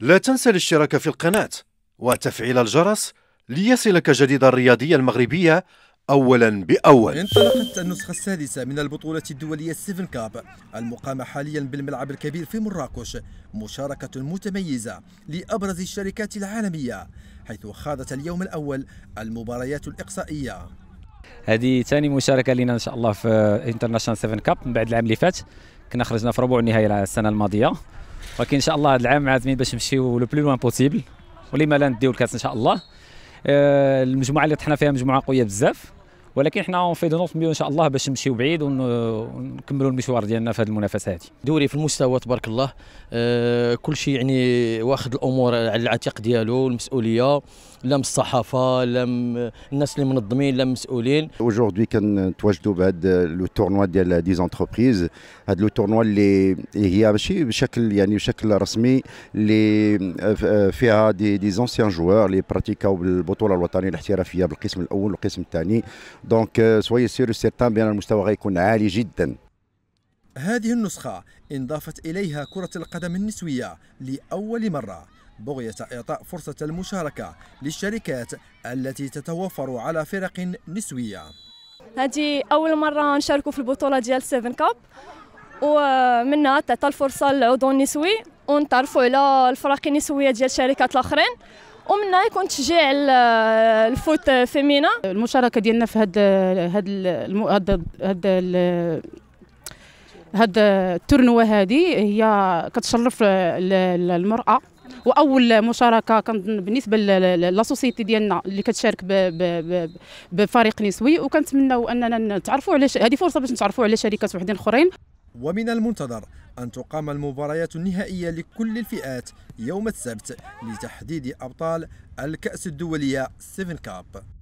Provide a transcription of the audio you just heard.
لا تنسى الاشتراك في القناة وتفعيل الجرس ليصلك جديد الرياضية المغربية أولا بأول انطلقت النسخة السادسة من البطولة الدولية السيفن كاب المقامة حاليا بالملعب الكبير في مراكش مشاركة متميزة لأبرز الشركات العالمية حيث خاضت اليوم الأول المباريات الإقصائية هذه ثاني مشاركه لنا ان شاء الله في انترناشونال 7 كاب من بعد العام اللي فات كنا خرجنا في ربع النهائي السنه الماضيه ولكن ان شاء الله هذا العام عازمين باش نمشيو لو بلو لوان بوسيبل ولما لا نديو الكاس ان شاء الله آه، المجموعه اللي طحنا فيها مجموعه قويه بزاف ولكن حنا اون في دو نوت ميو ان شاء الله باش نمشيو بعيد ونكملوا المشوار ديالنا في هذه المنافسه هذه دوري في المستوى تبارك الله آه كل شيء يعني واخد الامور على العاتق ديالو المسؤوليه لم الصحافه لم الناس اللي منظمين لم مسؤولين اجوردي كنتواجدوا بهذا لو تورنوا ديال دي زونتربريز هذا لو تورنوا اللي هي ماشي بشكل يعني بشكل رسمي اللي آه، آه، فيها دي دي زونسيان جوار اللي براتيكاو بالبطوله الوطنيه الاحترافيه بالقسم الاول والقسم الثاني دونك سوي سيرو سيرتان بان المستوى غيكون عالي جدا هذه النسخة انضافت إليها كرة القدم النسوية لأول مرة بغية إعطاء فرصة المشاركة للشركات التي تتوفر على فرق نسوية هذه أول مرة نشاركوا في البطولة ديال 7 كاب ومنها تعطى الفرصة للعضو النسوي ونتعرفوا على الفرق النسوية ديال الشركات الآخرين ومنها يكون تشجيع الفوت فيمينا المشاركه ديالنا في هاد هاد هاد هاد هاد التورنوا هادي هي كتشرف المراه واول مشاركه كنظن بالنسبه لاسوسيتي ديالنا اللي كتشارك بفريق نسوي وكنتمناو اننا نتعرفوا على هذه فرصه باش نتعرفوا على شركات وحدين اخرين ومن المنتظر أن تقام المباريات النهائية لكل الفئات يوم السبت لتحديد أبطال الكأس الدولية سيفن كاب